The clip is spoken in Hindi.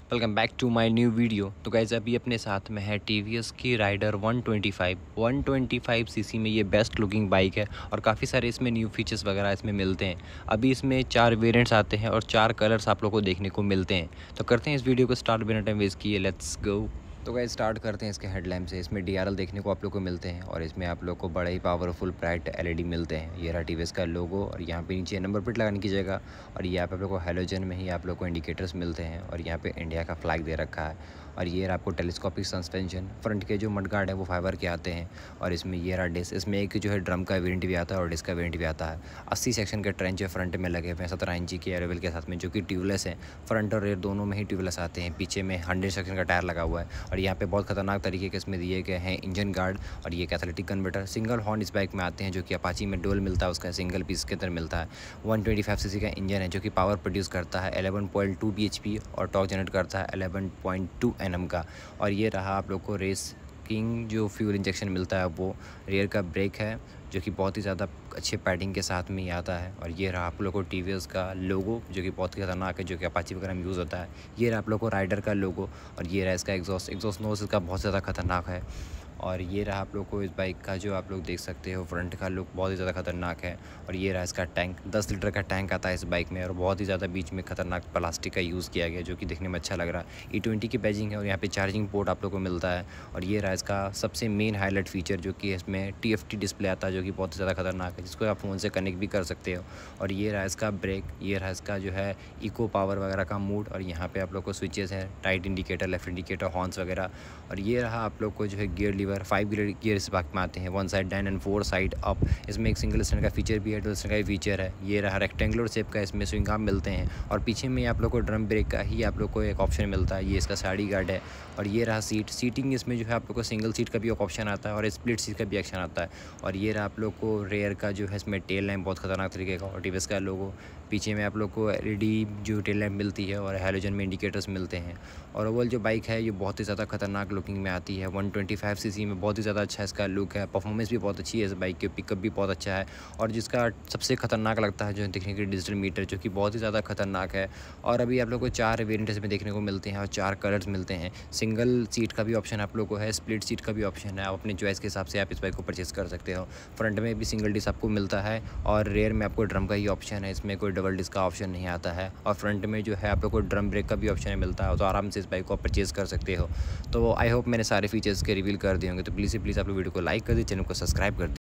guys welcome back to my new video तो गाइज अभी अपने साथ में है टी वी एस की राइडर 125 125 सीसी में ये बेस्ट लुकिंग बाइक है और काफ़ी सारे इसमें न्यू फीचर्स वगैरह इसमें मिलते हैं अभी इसमें चार वेरिएंट्स आते हैं और चार कलर्स आप लोग को देखने को मिलते हैं तो करते हैं इस वीडियो को स्टार्ट बिना टाइम वेस्ट किए लेट्स गो तो गए स्टार्ट करते हैं इसके हेडलैम्प से इसमें डी देखने को आप लोग को मिलते हैं और इसमें आप लोग को बड़े ही पावरफुल ब्राइट एलईडी मिलते हैं ये रहा टीवीएस का लोगो और यहाँ पे नीचे नंबर प्लेट लगाने की जगह और यहाँ पे आप लोग को हेलोजन में ही आप लोग को इंडिकेटर्स मिलते हैं और यहाँ पे इंडिया का फ्लैग दे रखा है और ये रहा आपको टेलीस्कोपिक सस्पेंशन फ्रंट के जो मड गार्ड है वो फाइबर के आते हैं और इसमें ये रहा डिस्क इसमें एक जो है ड्रम का वेरियंट भी आता है और डिस्क का वेरियंट भी आता है अस्सी सेक्शन के ट्रेंच है फ्रंट में लगे हुए हैं सत्रह इंची के एयरवेल के साथ में जो कि ट्यूबलेस है फ्रंट और रेयर दोनों में ही ट्यूबलेस आते हैं पीछे में हंड्रेड सेक्शन का टायर लगा हुआ है और यहाँ पर बहुत खतरनाक तरीके के इसमें दिए गए हैं इंजन गार्ड और ये कैथलेटिक कन्वर्टर सिंगल हॉर्न इस बाइक में आते हैं जो कि अपाची में डोल मिलता है उसका सिंगल पीस के अंदर मिलता है वन ट्वेंटी फाइव सी का इंजन है जो कि पावर प्रोड्यूस करता है eleven point two B H P और टॉक जनरेट करता है eleven point two N Nm का और ये रहा आप लोग को रेस किंग जो फ्यूल इंजेक्शन मिलता है वो रेयर का ब्रेक है जो कि बहुत ही ज़्यादा अच्छे पैडिंग के साथ में ही आता है और ये रहा आप लोग को टी का लोगो जो कि बहुत ही खतरनाक है जो कि अपाची वगैरह में यूज़ होता है ये रहा आप लोग को राइडर का लोगो और ये रहा इसका एग्जॉस्ट एग्जॉस्ट नोस इसका बहुत ज़्यादा खतरनाक है और ये रहा आप लोग को इस बाइक का जो आप लोग देख सकते हो फ्रंट का लुक बहुत ही ज़्यादा खतरनाक है और ये रहा इसका टैंक दस लीटर का टैंक आता है इस बाइक में और बहुत ही ज़्यादा बीच में खतरनाक प्लास्टिक का यूज़ किया गया जो कि देखने में अच्छा लग रहा है ई e ट्वेंटी की पैजिंग है और यहाँ पर चार्जिंग पोर्ट आप लोग को मिलता है और ये रहा इसका सबसे मेन हाईलाइट फीचर जो कि इसमें टी एफ टी डिस्प्ले आता है जो कि बहुत ही ज़्यादा खतरनाक है जिसको आप फ़ोन से कनेक्ट भी कर सकते हो और ये रहा इसका ब्रेक ये रहा इसका जो है इको पावर वगैरह का मूड और यहाँ पर आप लोग को स्विचेज हैं right indicator left indicator horns वगैरह और ये रहा आप लोग को जो है गियर लीवर फाइव गियर इस बाइक में आते हैं one side down and four side up इसमें एक सिंगल स्टैंड का फीचर भी है डबल स्टैंड का फीचर है ये रहा रेक्टेंगुलर शेप का इसमें स्विंग आप मिलते हैं और पीछे में आप लोग को ड्रम ब्रेक का ही आप लोग को एक ऑप्शन मिलता है ये इसका साड़ी गार्ड है और ये रहा सीट सीटिंग इसमें जो है आप लोग को सिंगल सीट का भी एक ऑप्शन आता है और स्प्लिट सीट का भी ऑप्शन आता है और ये रहा आप लोग को रेयर का जो है इसमें टेल लैम्प बहुत खतरनाक तरीके का और टीवीएस का लोगो पीछे में आप लोग को एलईडी जो टेल लैम्प मिलती है और हेलोजन में इंडिकेटर्स मिलते हैं और ओवरऑल जो बाइक है ये बहुत ही ज़्यादा खतरनाक लुकिंग में आती है वन ट्वेंटी फाइव सी में बहुत ही ज़्यादा अच्छा इसका लुक है परफॉर्मेंस भी बहुत अच्छी है इस बाइक की पिकअप भी बहुत अच्छा है और जिसका सबसे खतरनाक लगता है जो देखने के डिजिटल मीटर जो कि बहुत ही ज़्यादा खतरनाक है और अभी आप लोग को चार वेरियंट इसमें देखने को मिलते हैं और चार कलर्स मिलते हैं सिंगल सीट का भी ऑप्शन आप लोग को है स्प्लिट सीट का भी ऑप्शन है आप अपने चॉइस के हिसाब से आप इस बाइक को परचेज़ कर सकते हो फ्रंट में भी सिंगल डिस्क आपको मिलता है और रेयर में आपको ड्रम का ही ऑप्शन है इसमें कोई डबल डिस्क का ऑप्शन नहीं आता है और फ्रंट में जो है आप लोग को ड्रम ब्रेक का भी ऑप्शन मिलता है तो आराम से इस बाइक को आप परचेज़ कर सकते हो तो आई होप मैंने सारे फीचर्स के रिवील कर दिए होंगे तो प्लीज़ प्लीज़ आप लोग वीडियो को लाइक कर दीजिए चैनल को सब्सक्राइब कर दीजिए